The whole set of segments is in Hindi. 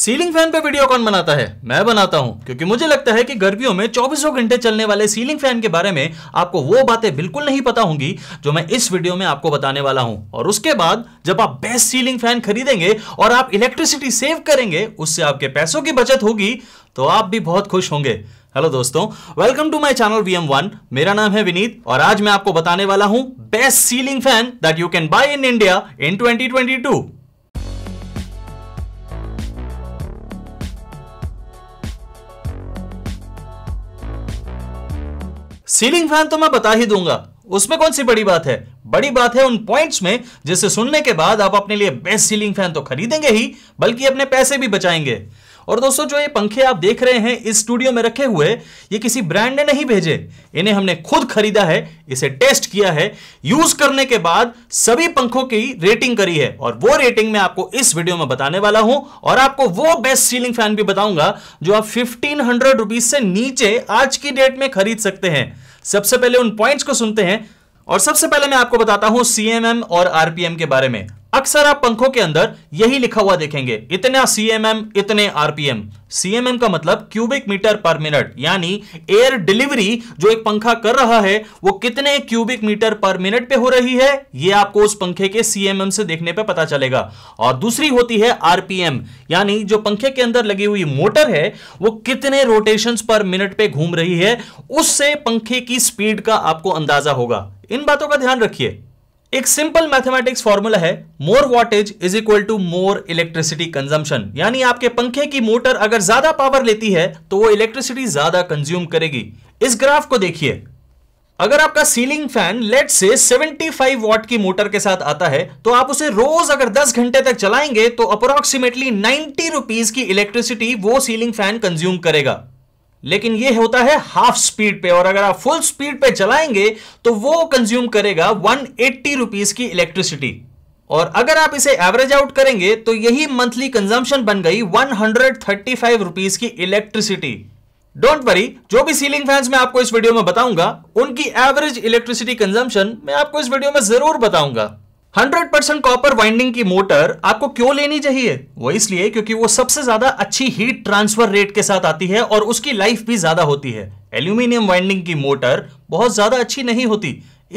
सीलिंग फैन पे वीडियो कौन बनाता है मैं बनाता हूं क्योंकि मुझे लगता है कि गर्मियों में चौबीसों घंटे चलने वाले सीलिंग फैन के बारे में आपको वो बातें बिल्कुल नहीं पता होंगी जो मैं इस वीडियो में आपको बताने वाला हूं और उसके बाद जब आप बेस्ट सीलिंग फैन खरीदेंगे और आप इलेक्ट्रिसिटी सेव करेंगे उससे आपके पैसों की बचत होगी तो आप भी बहुत खुश होंगे हेलो दोस्तों welcome to my channel VM one मेरा नाम है विनीत और आज मैं आपको बताने वाला हूं best ceiling fan that you can buy in India in 2022 ceiling fan तो मैं बता ही दूंगा उसमें कौन सी बड़ी बात है बड़ी बात है उन पॉइंट्स में जिसे सुनने के बाद आप अपने लिए बेस्ट सीलिंग फैन तो खरीदेंगे ही बल्कि अपने पैसे भी बचाएंगे और दोस्तों जो ये पंखे आप देख रहे हैं इस स्टूडियो में रखे हुए ये किसी ब्रांड ने नहीं भेजे इन्हें हमने खुद खरीदा है इसे टेस्ट किया है यूज करने के बाद सभी पंखों की रेटिंग करी है और वो रेटिंग मैं आपको इस वीडियो में बताने वाला हूं और आपको वो बेस्ट सीलिंग फैन भी बताऊंगा जो आप फिफ्टीन हंड्रेड से नीचे आज की डेट में खरीद सकते हैं सबसे पहले उन पॉइंट्स को सुनते हैं और सबसे पहले मैं आपको बताता हूं सीएमएम और आरपीएम के बारे में अक्सर आप पंखों के अंदर यही लिखा हुआ देखेंगे इतना सीएमएम इतने आरपीएम सीएमएम का मतलब क्यूबिक मीटर पर मिनट यानी एयर डिलीवरी जो एक पंखा कर रहा है वो कितने क्यूबिक मीटर पर मिनट पे हो रही है ये आपको उस पंखे के सीएमएम से देखने पे पता चलेगा और दूसरी होती है आरपीएम यानी जो पंखे के अंदर लगी हुई मोटर है वो कितने रोटेशन पर मिनट पे घूम रही है उससे पंखे की स्पीड का आपको अंदाजा होगा इन बातों का ध्यान रखिए एक सिंपल मैथमेटिक्स फॉर्मूला है more wattage is equal to more electricity consumption यानी आपके पंखे की मोटर अगर ज्यादा पावर लेती है तो वो इलेक्ट्रिसिटी ज्यादा कंज्यूम करेगी इस ग्राफ को देखिए अगर आपका सीलिंग फैन लेट से 75 वॉट की मोटर के साथ आता है तो आप उसे रोज अगर 10 घंटे तक चलाएंगे तो अप्रोक्सीमेटली 90 रुपीज की इलेक्ट्रिसिटी वो सीलिंग फैन कंज्यूम करेगा लेकिन ये होता है हाफ स्पीड पे और अगर आप फुल स्पीड पे चलाएंगे तो वो कंज्यूम करेगा वन एट्टी रुपीज की इलेक्ट्रिसिटी और अगर आप इसे एवरेज आउट करेंगे तो यही मंथली कंजम्पशन बन गई one hundred thirty five rupees की इलेक्ट्रिसिटी डोंट वरी जो भी सीलिंग फैंस मैं आपको इस वीडियो में बताऊंगा उनकी एवरेज इलेक्ट्रिसिटी कंजम्पशन मैं आपको इस वीडियो में जरूर बताऊंगा 100% परसेंट कॉपर वाइंडिंग की मोटर आपको क्यों लेनी चाहिए वो इसलिए क्योंकि वो सबसे ज्यादा अच्छी हीट ट्रांसफर रेट के साथ आती है और उसकी लाइफ भी ज्यादा होती है एल्यूमिनियम वाइंडिंग की मोटर बहुत ज्यादा अच्छी नहीं होती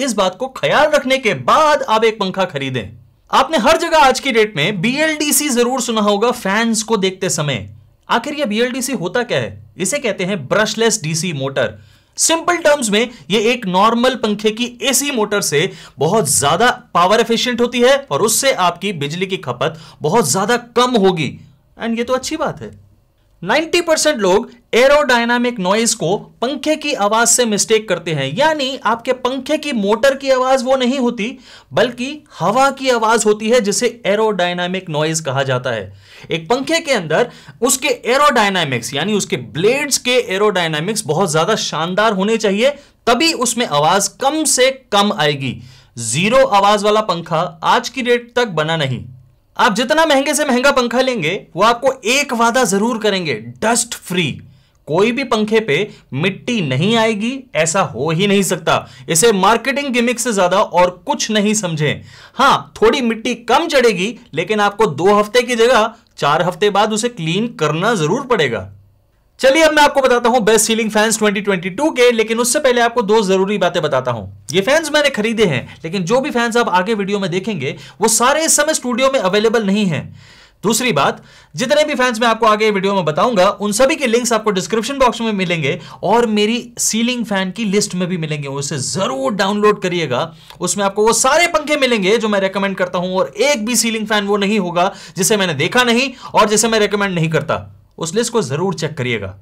इस बात को ख्याल रखने के बाद आप एक पंखा खरीदें आपने हर जगह आज की डेट में बीएलडीसी जरूर सुना होगा फैंस को देखते समय आखिर यह बीएलडीसी होता क्या है इसे कहते हैं brushless DC motor simple terms में ये एक नॉर्मल पंखे की एसी मोटर से बहुत ज्यादा पावर एफिशिएंट होती है और उससे आपकी बिजली की खपत बहुत ज्यादा कम होगी एंड ये तो अच्छी बात है 90% लोग एरोडायनामिक नॉइज को पंखे की आवाज से मिस्टेक करते हैं यानी आपके पंखे की मोटर की आवाज वो नहीं होती बल्कि हवा की आवाज होती है जिसे एरोडायनामिक नॉइज कहा जाता है एक पंखे के अंदर उसके एरोडायनामिक्स यानी उसके ब्लेड्स के एरोडायनामिक्स बहुत ज्यादा शानदार होने चाहिए तभी उसमें आवाज कम से कम आएगी जीरो आवाज वाला पंखा आज की डेट तक बना नहीं आप जितना महंगे से महंगा पंखा लेंगे वो आपको एक वादा जरूर करेंगे डस्ट फ्री कोई भी पंखे पे मिट्टी नहीं आएगी ऐसा हो ही नहीं सकता इसे मार्केटिंग गिमिक से ज्यादा और कुछ नहीं समझे हां थोड़ी मिट्टी कम चढ़ेगी लेकिन आपको दो हफ्ते की जगह चार हफ्ते बाद उसे क्लीन करना जरूर पड़ेगा चलिए अब मैं आपको बताता हूं बेस्ट सीलिंग फैंस 2022 के लेकिन उससे पहले आपको दो जरूरी बातें बताता हूं ये फैंस मैंने खरीदे हैं लेकिन जो भी फैंस आप आगे वीडियो में देखेंगे वो सारे इस समय स्टूडियो में अवेलेबल नहीं है दूसरी बात जितने भी फैंस मैं आपको आगे वीडियो में बताऊंगा उन सभी के लिंक्स आपको डिस्क्रिप्शन बॉक्स में मिलेंगे और मेरी सीलिंग फैन की लिस्ट में भी मिलेंगे उसे जरूर डाउनलोड करिएगा उसमें आपको वो सारे पंखे मिलेंगे जो मैं रेकमेंड करता हूं और एक भी सीलिंग फैन वो नहीं होगा जिसे मैंने देखा नहीं और जिसे मैं रेकमेंड नहीं करता उस लिस्ट को जरूर चेक करिएगा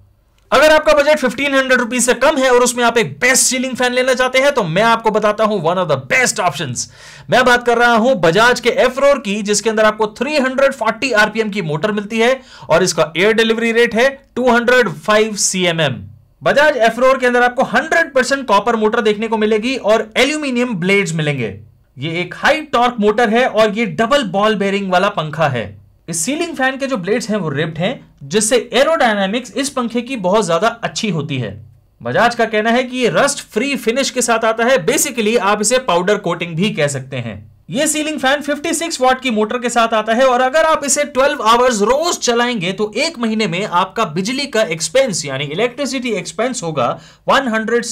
अगर आपका बजट फिफ्टीन हंड्रेड रुपीज से कम है और उसमें आप एक बेस्ट सीलिंग फैन लेना चाहते हैं तो मैं आपको बताता हूं one of the best options मैं बात कर रहा हूं बजाज के एफरोर की जिसके अंदर आपको 340 आरपीएम की मोटर मिलती है और इसका एयर डिलीवरी रेट है 205 सीएमएम बजाज एफरोर के अंदर आपको 100% कॉपर मोटर देखने को मिलेगी और एल्यूमिनियम ब्लेड मिलेंगे ये एक हाई टॉर्क मोटर है और ये डबल बॉल बेरिंग वाला पंखा है इस सीलिंग फैन के जो ब्लेड्स हैं वो रिप्ड हैं जिससे एरोडायनामिक्स इस पंखे की बहुत ज्यादा अच्छी होती है बजाज का कहना है कि ये रस्ट फ्री फिनिश के साथ आता है बेसिकली आप इसे पाउडर कोटिंग भी कह सकते हैं ये सीलिंग फैन 56 वॉट की मोटर के साथ आता है और अगर आप इसे 12 आवर्स रोज चलाएंगे तो एक महीने में आपका बिजली का एक्सपेंस यानी इलेक्ट्रिसिटी एक्सपेंस होगा वन हंड्रेड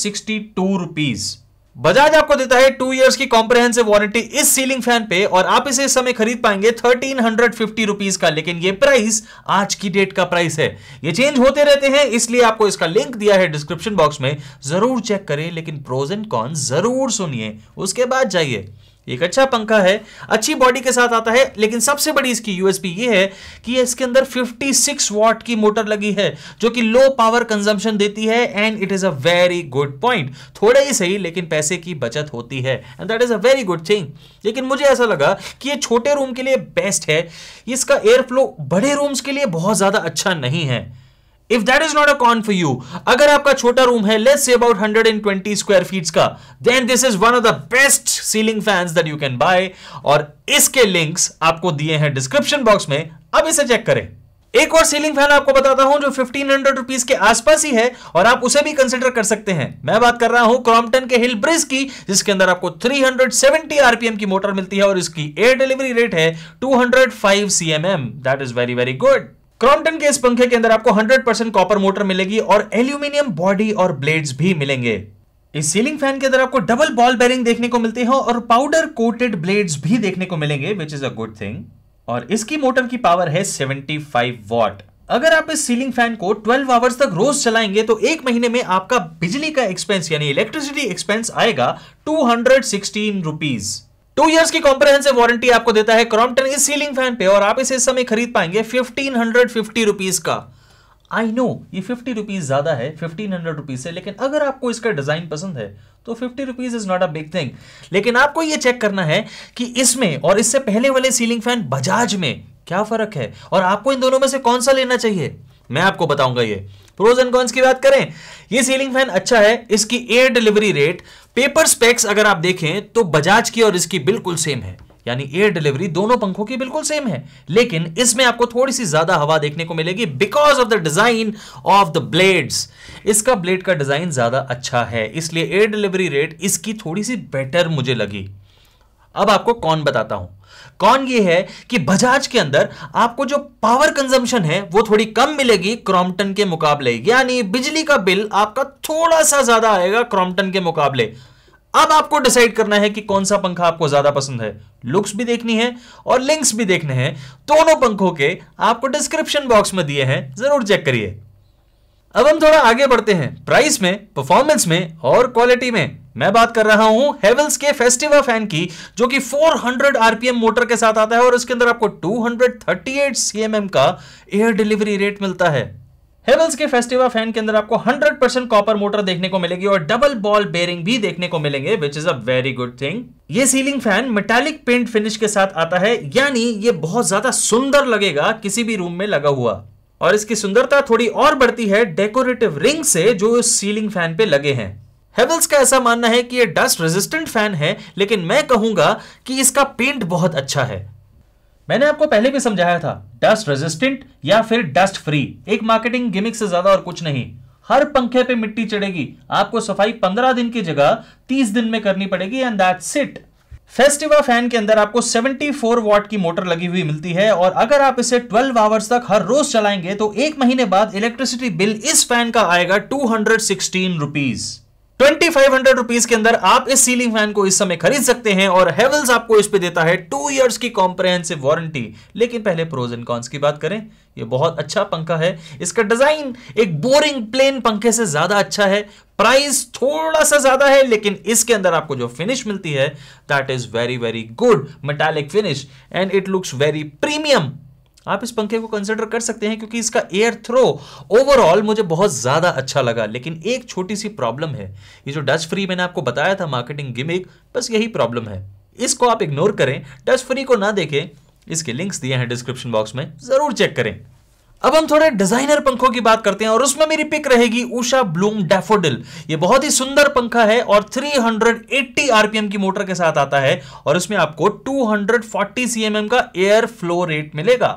बजाज आपको देता है टू इयर्स की कॉम्प्रेहेंसिव वारंटी इस सीलिंग फैन पे और आप इसे इस समय खरीद पाएंगे थर्टीन हंड्रेड फिफ्टी रुपीज का लेकिन ये प्राइस आज की डेट का प्राइस है ये चेंज होते रहते हैं इसलिए आपको इसका लिंक दिया है डिस्क्रिप्शन बॉक्स में जरूर चेक करें लेकिन प्रोज एंड कॉन जरूर सुनिए उसके बाद जाइए एक अच्छा पंखा है अच्छी बॉडी के साथ आता है लेकिन सबसे बड़ी इसकी यूएसपी ये है कि इसके अंदर 56 वॉट की मोटर लगी है जो कि लो पावर कंजम्पशन देती है and it is a very good point थोड़े ही सही लेकिन पैसे की बचत होती है and that is a very good thing लेकिन मुझे ऐसा लगा कि ये छोटे रूम के लिए बेस्ट है इसका एयर फ्लो बड़े रूम्स के लिए बहुत ज्यादा अच्छा नहीं है if that is not a con for you अगर आपका छोटा रूम है let's say about twenty square feet का then this is one of the best ceiling fan that you can buy और इसके लिंक्स आपको दिए हैं डिस्क्रिप्शन बॉक्स में अब इसे चेक करें एक और सीलिंग फैन आपको बताता हूं जो फिफ्टीन हंड्रेड रुपीज के आसपास ही है और आप उसे भी कंसिडर कर सकते हैं मैं बात कर रहा हूं क्रॉम्पटन के हिल ब्रिज की जिसके अंदर आपको 370 आरपीएम की मोटर मिलती है और इसकी एयर डिलीवरी रेट है 205 M that is very very good Crompton के इस पंखे के अंदर आपको 100% कॉपर मोटर मिलेगी और एल्यूमिनियम बॉडी और ब्लेड्स भी मिलेंगे इस सीलिंग फैन के अंदर आपको डबल बॉल बेरिंग देखने को मिलती है और पाउडर कोटेड ब्लेड्स भी देखने को मिलेंगे which is a good thing और इसकी मोटर की पावर है 75 वॉट अगर आप इस सीलिंग फैन को 12 आवर्स तक रोज चलाएंगे तो एक महीने में आपका बिजली का एक्सपेंस यानी इलेक्ट्रिसिटी एक्सपेंस आएगा two hundred sixteen two years की कॉम्प्रेहेंसिव वारंटी आपको देता है क्रॉम्पटन इस सीलिंग फैन पे और आप इसे इस समय खरीद पाएंगे फिफ्टीन हंड्रेड फिफ्टी रुपीज का आई नो ये फिफ्टी रुपीज ज्यादा है फिफ्टीन हंड्रेड रुपीज से लेकिन अगर आपको इसका डिजाइन पसंद है तो fifty rupees is not a big thing लेकिन आपको ये चेक करना है कि इसमें और इससे पहले वाले सीलिंग फैन बजाज में क्या फर्क है और आपको इन दोनों में से कौन सा लेना चाहिए मैं आपको बताऊंगा ये प्रोज एंड कॉन्स की बात करें ये सीलिंग फैन अच्छा है इसकी air delivery rate paper specs अगर आप देखें तो बजाज की और इसकी बिल्कुल सेम है यानी एयर डिलीवरी दोनों पंखों की बिल्कुल सेम है लेकिन इसमें आपको थोड़ी सी ज्यादा हवा देखने को मिलेगी because of the design of the blades इसका ब्लेड का डिजाइन ज्यादा अच्छा है इसलिए एयर डिलीवरी रेट इसकी थोड़ी सी बेटर मुझे लगी अब आपको कौन बताता हूं कौन ये है कि बजाज के अंदर आपको जो पावर कंजम्पशन है वो थोड़ी कम मिलेगी क्रॉम्पटन के मुकाबले यानी बिजली का बिल आपका थोड़ा सा ज्यादा आएगा क्रॉम्पटन के मुकाबले अब आपको डिसाइड करना है कि कौन सा पंखा आपको ज्यादा पसंद है लुक्स भी देखनी है और लिंक्स भी देखने हैं दोनों पंखों के आपको डिस्क्रिप्शन बॉक्स में दिए हैं जरूर चेक करिए अब हम थोड़ा आगे बढ़ते हैं प्राइस में परफॉर्मेंस में और क्वालिटी में मैं बात कर रहा हूं हेवल्स के फेस्टिवा फैन की जो कि 400 आरपीएम मोटर के साथ आता है और इसके अंदर आपको 238 सीएमएम का एयर डिलीवरी रेट मिलता है हेवल्स के फेस्टिवा फैन के अंदर आपको 100% परसेंट कॉपर मोटर देखने को मिलेगी और डबल बॉल बेरिंग भी देखने को मिलेंगे which is a very good thing ये ceiling fan metallic paint finish के साथ आता है यानी ये बहुत ज्यादा सुंदर लगेगा किसी भी रूम में लगा हुआ और इसकी सुंदरता थोड़ी और बढ़ती है डेकोरेटिव रिंग से जो इस सीलिंग फैन पे लगे हैं हेवल्स का ऐसा मानना है कि ये डस्ट रेजिस्टेंट फैन है लेकिन मैं कहूंगा कि इसका पेंट बहुत अच्छा है मैंने आपको पहले भी समझाया था डस्ट रेजिस्टेंट या फिर डस्ट फ्री एक मार्केटिंग गिमिक से ज्यादा और कुछ नहीं हर पंखे पे मिट्टी चढ़ेगी आपको सफाई पंद्रह दिन की जगह तीस दिन में करनी पड़ेगी and that's it Festiva fan के अंदर आपको 74 वॉट की मोटर लगी हुई मिलती है और अगर आप इसे 12 आवर्स तक हर रोज चलाएंगे तो एक महीने बाद इलेक्ट्रिसिटी बिल इस फैन का आएगा two hundred sixteen rupees twenty five hundred rupees के अंदर आप इस सीलिंग फैन को इस समय खरीद सकते हैं और हेवल्स आपको इस पे देता है टू इयर्स की कॉम्प्रेहेंसिव वारंटी लेकिन पहले प्रोज एंड कॉन्स की बात करें ये बहुत अच्छा पंखा है इसका डिजाइन एक बोरिंग प्लेन पंखे से ज्यादा अच्छा है प्राइस थोड़ा सा ज्यादा है लेकिन इसके अंदर आपको जो फिनिश मिलती है that is very very good metallic finish and it looks very premium आप इस पंखे को कंसिडर कर सकते हैं क्योंकि इसका एयर थ्रो ओवरऑल मुझे बहुत ज़्यादा अच्छा लगा लेकिन एक छोटी सी प्रॉब्लम है ये जो डस्ट फ्री मैंने आपको बताया था मार्केटिंग गिमिक बस यही प्रॉब्लम है इसको आप इग्नोर करें टच फ्री को ना देखें इसके लिंक्स दिए हैं डिस्क्रिप्शन बॉक्स में जरूर चेक करें अब हम थोड़े डिजाइनर पंखों की बात करते हैं और उसमें मेरी पिक रहेगी उषा ब्लूम डेफोडिल ये बहुत ही सुंदर पंखा है और 380 आरपीएम की मोटर के साथ आता है और इसमें आपको 240 सीएमएम का एयर फ्लो रेट मिलेगा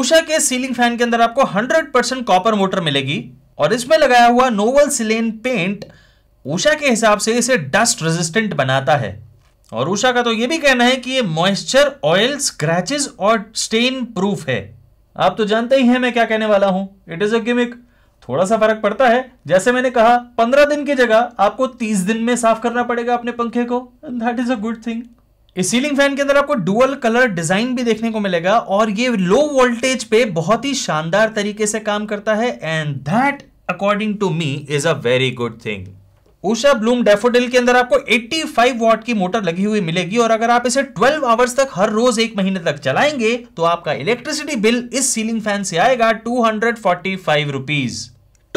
उषा के सीलिंग फैन के अंदर आपको 100% कॉपर मोटर मिलेगी और इसमें लगाया हुआ नोवल सिलेन पेंट उषा के हिसाब से इसे डस्ट रेजिस्टेंट बनाता है और उषा का तो ये भी कहना है कि ये मॉइस्चर ऑयल स्क्रैचेस और स्टेन प्रूफ है आप तो जानते ही हैं मैं क्या कहने वाला हूं इट इज अ गिमिक थोड़ा सा फर्क पड़ता है जैसे मैंने कहा पंद्रह दिन की जगह आपको तीस दिन में साफ करना पड़ेगा अपने पंखे को that is a good thing इस सीलिंग फैन के अंदर आपको डुअल कलर डिजाइन भी देखने को मिलेगा और ये लो वोल्टेज पे बहुत ही शानदार तरीके से काम करता है and that according to me is a very good thing Usha Bloom Daffodil के अंदर आपको 85 वॉट की मोटर लगी हुई मिलेगी और अगर आप इसे 12 आवर्स तक हर रोज एक महीने तक चलाएंगे तो आपका इलेक्ट्रिसिटी बिल इस सीलिंग फैन से आएगा टू हंड्रेड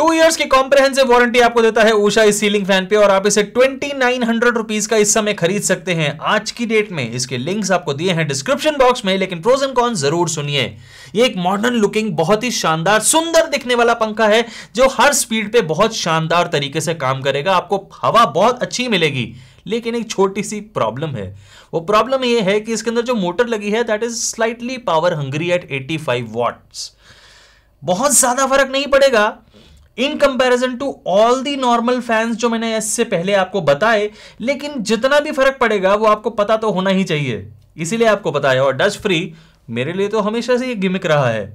टू ईयर्स की कॉम्प्रेहेंसिव वारंटी आपको देता है ऊषा इस सीलिंग फैन पे और आप इसे ट्वेंटी नाइन हंड्रेड रुपीज का इस समय खरीद सकते हैं आज की डेट में इसके लिंक्स आपको दिए हैं डिस्क्रिप्शन बॉक्स में लेकिन प्रोज एंड कॉन जरूर सुनिए ये एक मॉडर्न लुकिंग बहुत ही शानदार सुंदर दिखने वाला पंखा है जो हर स्पीड पे बहुत शानदार तरीके से काम करेगा आपको हवा बहुत अच्छी मिलेगी लेकिन एक छोटी सी प्रॉब्लम है वो प्रॉब्लम ये है कि इसके अंदर जो मोटर लगी है that is slightly power hungry at 85 five बहुत ज्यादा फर्क नहीं पड़ेगा in comparison to all the normal fans जो मैंने इससे पहले आपको बताए लेकिन जितना भी फर्क पड़ेगा वो आपको पता तो होना ही चाहिए इसीलिए आपको बताया और डच फ्री मेरे लिए तो हमेशा से ये गिमिक रहा है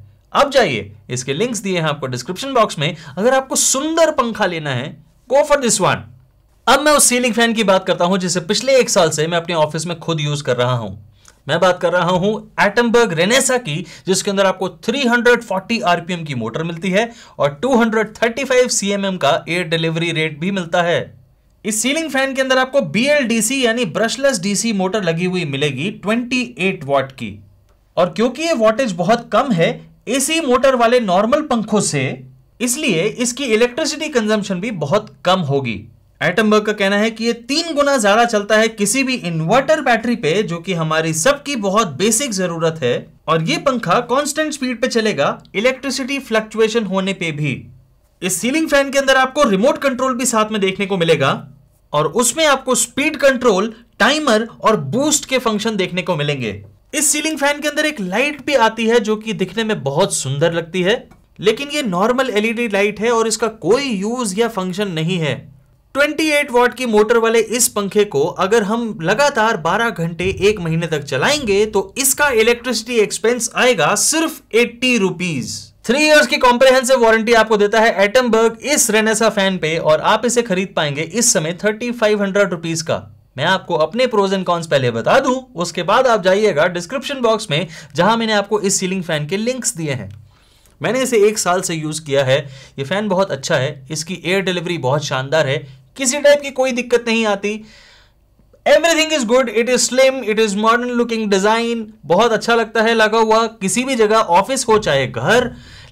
अब जाइए इसके लिंक्स दिए हैं आपको डिस्क्रिप्शन बॉक्स में अगर आपको सुंदर पंखा लेना है गो फॉर दिस वन अब मैं उस सीलिंग फैन की बात करता हूं जिसे पिछले एक साल से मैं अपने ऑफिस में खुद यूज कर रहा हूं मैं बात कर रहा हूं एटमबर्ग रेनेसा की जिसके अंदर आपको 340 आरपीएम की मोटर मिलती है और 235 सीएमएम का एयर डिलीवरी रेट भी मिलता है इस सीलिंग फैन के अंदर आपको बीएलडीसी यानी ब्रशलेस डीसी मोटर लगी हुई मिलेगी 28 वॉट की और क्योंकि ये वॉटेज बहुत कम है एसी मोटर वाले नॉर्मल पंखों से इसलिए इसकी इलेक्ट्रिसिटी कंजम्पशन भी बहुत कम होगी एटमबर्ग का कहना है कि ये तीन गुना ज्यादा चलता है किसी भी इन्वर्टर बैटरी पे जो कि हमारी सबकी बहुत बेसिक जरूरत है और ये पंखा कांस्टेंट स्पीड पे चलेगा इलेक्ट्रिसिटी फ्लक्चुएशन होने पे भी इस सीलिंग फैन के अंदर आपको रिमोट कंट्रोल भी साथ में देखने को मिलेगा और उसमें आपको स्पीड कंट्रोल टाइमर और बूस्ट के फंक्शन देखने को मिलेंगे इस सीलिंग फैन के अंदर एक लाइट भी आती है जो कि दिखने में बहुत सुंदर लगती है लेकिन ये नॉर्मल एलईडी लाइट है और इसका कोई यूज या फंक्शन नहीं है 28 वॉट की मोटर वाले इस पंखे को अगर हम लगातार 12 घंटे एक महीने तक चलाएंगे तो इसका इलेक्ट्रिसिटी एक्सपेंस आएगा सिर्फ एट्टी रुपीज थ्री इयर्स की कॉम्प्रेहेंसिव वारंटी आपको देता है एटमबर्ग इस रेनेसा फैन पे और आप इसे खरीद पाएंगे इस समय थर्टी फाइव हंड्रेड रुपीज का मैं आपको अपने प्रोज एंड कॉन्स पहले बता दूं उसके बाद आप जाइएगा डिस्क्रिप्शन बॉक्स में जहां मैंने आपको इस सीलिंग फैन के लिंक्स दिए हैं मैंने इसे एक साल से यूज़ किया है ये फ़ैन बहुत अच्छा है इसकी एयर डिलीवरी बहुत शानदार है किसी टाइप की कोई दिक्कत नहीं आती everything is good it is slim it is modern looking design बहुत अच्छा लगता है लगा हुआ किसी भी जगह ऑफिस हो चाहे घर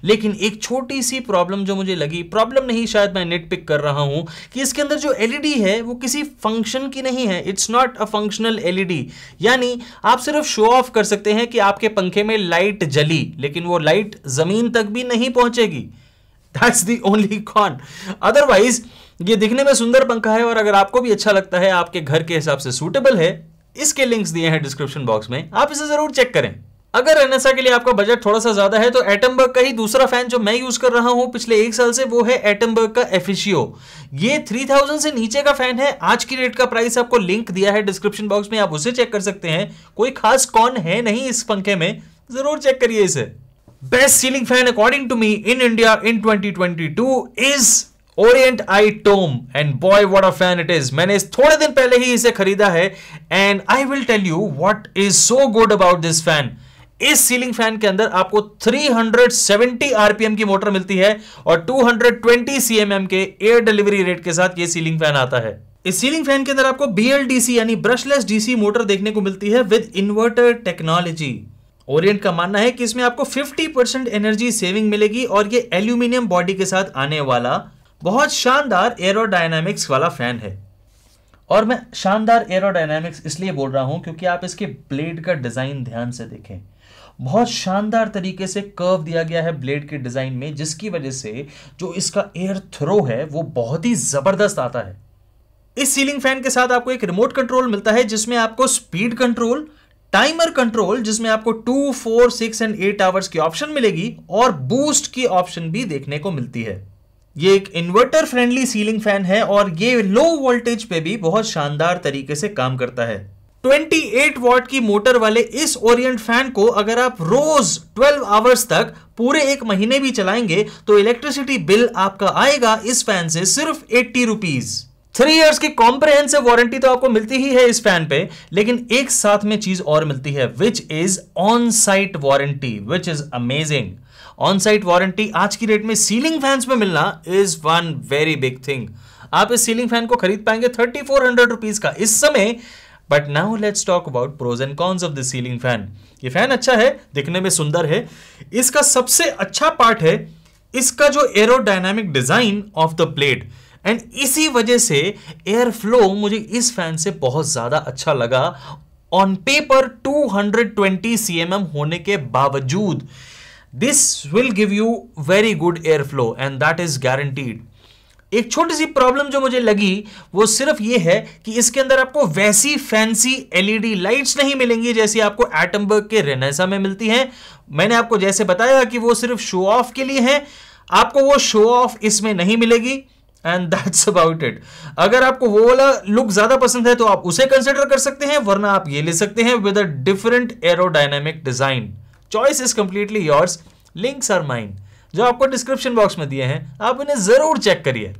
लेकिन एक छोटी सी प्रॉब्लम जो मुझे लगी प्रॉब्लम नहीं शायद मैं नेट पिक कर रहा हूं कि इसके अंदर जो एलईडी e है वो किसी फंक्शन की नहीं है it's not a functional LED यानी आप सिर्फ शो ऑफ कर सकते हैं कि आपके पंखे में लाइट जली लेकिन वो लाइट जमीन तक भी नहीं पहुंचेगी that's the only con otherwise ये दिखने में सुंदर पंखा है और अगर आपको भी अच्छा लगता है आपके घर के हिसाब से सूटेबल है इसके लिंक्स दिए हैं डिस्क्रिप्शन बॉक्स में आप इसे जरूर चेक करें अगर एनएसआ के लिए आपका बजट थोड़ा सा ज्यादा है तो एटमबर्ग का ही दूसरा फैन जो मैं यूज कर रहा हूं पिछले एक साल से वो है एटमबर्ग का एफिशियो ये 3000 से नीचे का फैन है आज की रेट का प्राइस आपको लिंक दिया है डिस्क्रिप्शन बॉक्स में आप उसे चेक कर सकते हैं कोई खास कौन है नहीं इस पंखे में जरूर चेक करिए इसे best ceiling fan according to me in India in twenty is orient i tome and boy what a fan it is मैंने थोड़े दिन पहले ही इसे खरीदा है and I will tell you what is so good about this fan इस सीलिंग फैन के अंदर आपको 370 आरपीएम की मोटर मिलती है और 220 सीएमएम के एयर डिलीवरी रेट के साथ ये सीलिंग फैन आता है इस सीलिंग फैन के अंदर आपको बीएलडीसी यानी ब्रशलेस डीसी मोटर देखने को मिलती है विद इन्वर्टर टेक्नोलॉजी ओरिएंट का मानना है कि इसमें आपको 50% एनर्जी सेविंग मिलेगी और ये एल्यूमिनियम बॉडी के साथ आने वाला बहुत शानदार एरोडायनामिक्स वाला फैन है और मैं शानदार एरोडायनामिक्स इसलिए बोल रहा हूं क्योंकि आप इसके ब्लेड का डिज़ाइन ध्यान से देखें बहुत शानदार तरीके से कर्व दिया गया है ब्लेड के डिज़ाइन में जिसकी वजह से जो इसका एयर थ्रो है वो बहुत ही ज़बरदस्त आता है इस सीलिंग फैन के साथ आपको एक रिमोट कंट्रोल मिलता है जिसमें आपको स्पीड कंट्रोल टाइमर कंट्रोल जिसमें आपको two four six and eight hours की ऑप्शन मिलेगी और बूस्ट की ऑप्शन भी देखने को मिलती है ये एक इन्वर्टर फ्रेंडली सीलिंग फैन है और ये लो वोल्टेज पे भी बहुत शानदार तरीके से काम करता है 28 वॉट की मोटर वाले इस ओरिएंट फैन को अगर आप रोज 12 आवर्स तक पूरे एक महीने भी चलाएंगे तो इलेक्ट्रिसिटी बिल आपका आएगा इस फैन से सिर्फ एट्टी रुपीज थ्री इयर्स की कॉम्प्रेहेंसिव वारंटी तो आपको मिलती ही है इस फैन पे लेकिन एक साथ में चीज और मिलती है which is on site warranty which is amazing on site warranty आज की रेट में सीलिंग फैंस में मिलना is one very big thing आप इस सीलिंग फैन को खरीद पाएंगे थर्टी फोर हंड्रेड रुपीज का इस समय but now let's talk about pros and cons of the ceiling fan ये फैन अच्छा है दिखने में सुंदर है इसका सबसे अच्छा पार्ट है इसका जो aerodynamic design of the plate and इसी वजह से एयर फ्लो मुझे इस फैन से बहुत ज्यादा अच्छा लगा ऑन पेपर 220 सीएमएम होने के बावजूद this will give you very good air flow and that is guaranteed एक छोटी सी प्रॉब्लम जो मुझे लगी वो सिर्फ ये है कि इसके अंदर आपको वैसी फैंसी एलईडी लाइट्स नहीं मिलेंगी जैसी आपको एटमबर्ग के रेनेसा में मिलती हैं मैंने आपको जैसे बताया कि वो सिर्फ शो ऑफ के लिए हैं आपको वो शो ऑफ इसमें नहीं मिलेगी एंड दैट्स अबाउट इट अगर आपको वो वाला लुक ज्यादा पसंद है तो आप उसे कंसिडर कर सकते हैं वरना आप ये ले सकते हैं with a different aerodynamic design choice is completely yours links are mind जो आपको डिस्क्रिप्शन बॉक्स में दिए हैं आप इन्हें ज़रूर चेक करिए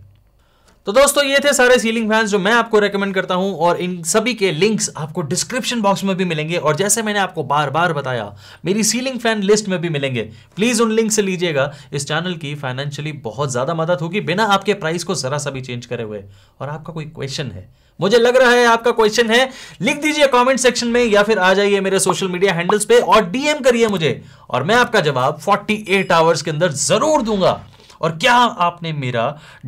तो दोस्तों ये थे सारे सीलिंग फैंस जो मैं आपको रेकमेंड करता हूं और इन सभी के लिंक्स आपको डिस्क्रिप्शन बॉक्स में भी मिलेंगे और जैसे मैंने आपको बार बार बताया मेरी सीलिंग फैन लिस्ट में भी मिलेंगे प्लीज उन लिंक से लीजिएगा इस चैनल की फाइनेंशियली बहुत ज्यादा मदद होगी बिना आपके प्राइस को जरा सा भी चेंज करे हुए और आपका कोई क्वेश्चन है मुझे लग रहा है आपका क्वेश्चन है लिख दीजिए कमेंट सेक्शन में या फिर आ जाइए मेरे सोशल मीडिया हैंडल्स पे और डीएम करिए मुझे और मैं आपका जवाब 48 आवर्स के अंदर जरूर दूंगा और क्या आपने मेरा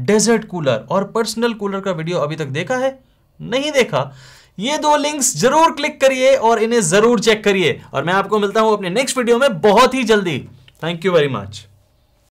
डेजर्ट कूलर और पर्सनल कूलर का वीडियो अभी तक देखा है नहीं देखा ये दो लिंक्स जरूर क्लिक करिए और इन्हें जरूर चेक करिए और मैं आपको मिलता हूं अपने नेक्स्ट वीडियो में बहुत ही जल्दी थैंक यू वेरी मच